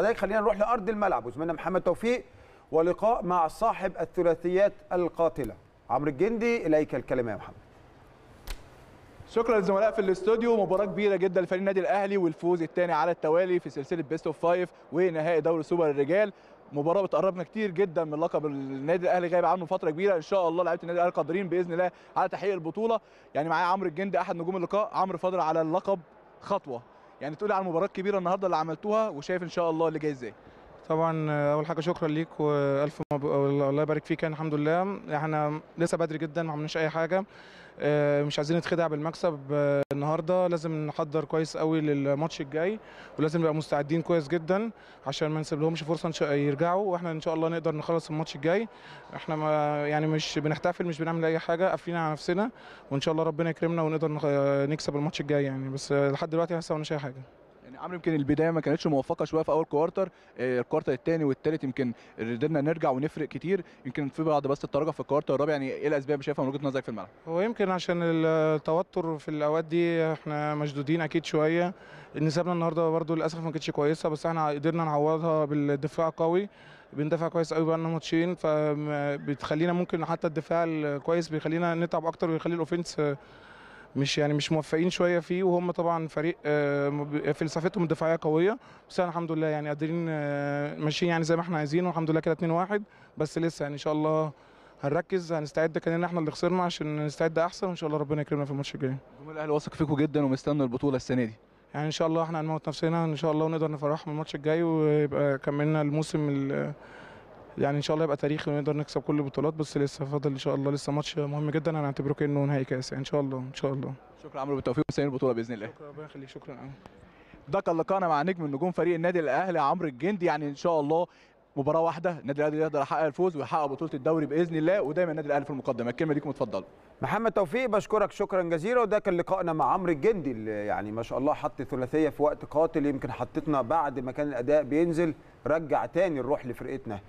حضرتك خلينا نروح لارض الملعب وزميلنا محمد توفيق ولقاء مع صاحب الثلاثيات القاتله عمرو الجندي اليك الكلمه يا محمد شكرا للزملاء في الاستوديو مباراه كبيره جدا لفريق النادي الاهلي والفوز الثاني على التوالي في سلسله بيست اوف فايف ونهائي دوري سوبر الرجال مباراه بتقربنا كتير جدا من لقب النادي الاهلي غايب عنه فتره كبيره ان شاء الله لعيبه النادي الاهلي قادرين باذن الله على تحقيق البطوله يعني معايا عمرو الجندي احد نجوم اللقاء عمرو فاضل على اللقب خطوه يعني تقولي على المباراه الكبيره النهارده اللي عملتوها وشايف ان شاء الله اللي جاي ازاي طبعا اول حاجه شكرا ليك والف مبروك الله يبارك فيك يعني الحمد لله احنا لسه بدري جدا ما عملناش اي حاجه آه، مش عايزين نتخدع بالمكسب النهارده لازم نحضر كويس قوي للماتش الجاي ولازم نبقى مستعدين كويس جدا عشان ما نسيبلهمش فرصه يرجعوا واحنا ان شاء الله نقدر نخلص الماتش الجاي احنا ما يعني مش بنحتفل مش بنعمل اي حاجه قافلين على نفسنا وان شاء الله ربنا يكرمنا ونقدر نكسب الماتش الجاي يعني بس لحد دلوقتي لسه ما اي حاجه عمرو يمكن البدايه ما كانتش موفقه شويه في اول كوارتر آه، الكوارتر الثاني والثالث يمكن قدرنا نرجع ونفرق كتير يمكن في بعض بس التراجع في الكوارتر الرابع يعني ايه الاسباب شايفها من وجهه نظرك في الملعب؟ هو يمكن عشان التوتر في الاوقات دي احنا مشدودين اكيد شويه نسبنا النهارده برده للاسف ما كانتش كويسه بس احنا قدرنا نعوضها بالدفاع قوي بندافع كويس قوي بقالنا ماتشين فبتخلينا ممكن حتى الدفاع الكويس بيخلينا نتعب اكتر ويخلي الاوفنس مش يعني مش موفقين شويه فيه وهم طبعا فريق آه، فلسفتهم الدفاعيه قويه بس احنا الحمد لله يعني قادرين آه، ماشيين يعني زي ما احنا عايزين والحمد لله كده 2-1 بس لسه يعني ان شاء الله هنركز هنستعد كاننا احنا اللي خسرنا عشان نستعد احسن وان شاء الله ربنا يكرمنا في الماتش الجاي. جمهور الاهلي واثق فيكم جدا ومستنى البطوله السنه دي. يعني ان شاء الله احنا هنموت نفسنا ان شاء الله ونقدر نفرحهم الماتش الجاي ويبقى كملنا الموسم يعني ان شاء الله يبقى تاريخي ونقدر نكسب كل البطولات بس لسه فاضل ان شاء الله لسه ماتش مهم جدا هنعتبره كانه نهائي كاس يعني ان شاء الله ان شاء الله شكرا عمرو بالتوفيق ومستنيين البطوله باذن الله شكرا ربنا يخليك شكرا ده كان لقاءنا مع نجم النجوم نجوم فريق النادي الاهلي عمرو الجندي يعني ان شاء الله مباراه واحده النادي الاهلي يقدر يحقق الفوز ويحقق بطوله الدوري باذن الله ودايما النادي الاهلي في المقدمه الكلمه ليكم اتفضلوا محمد توفيق بشكرك شكرا جزيلا وده كان لقائنا مع عمرو الجندي اللي يعني ما شاء الله حط ثلاثيه في وقت قاتل يمكن حطتنا بعد ما كان الاداء بينزل رجع تاني الروح لفرقتنا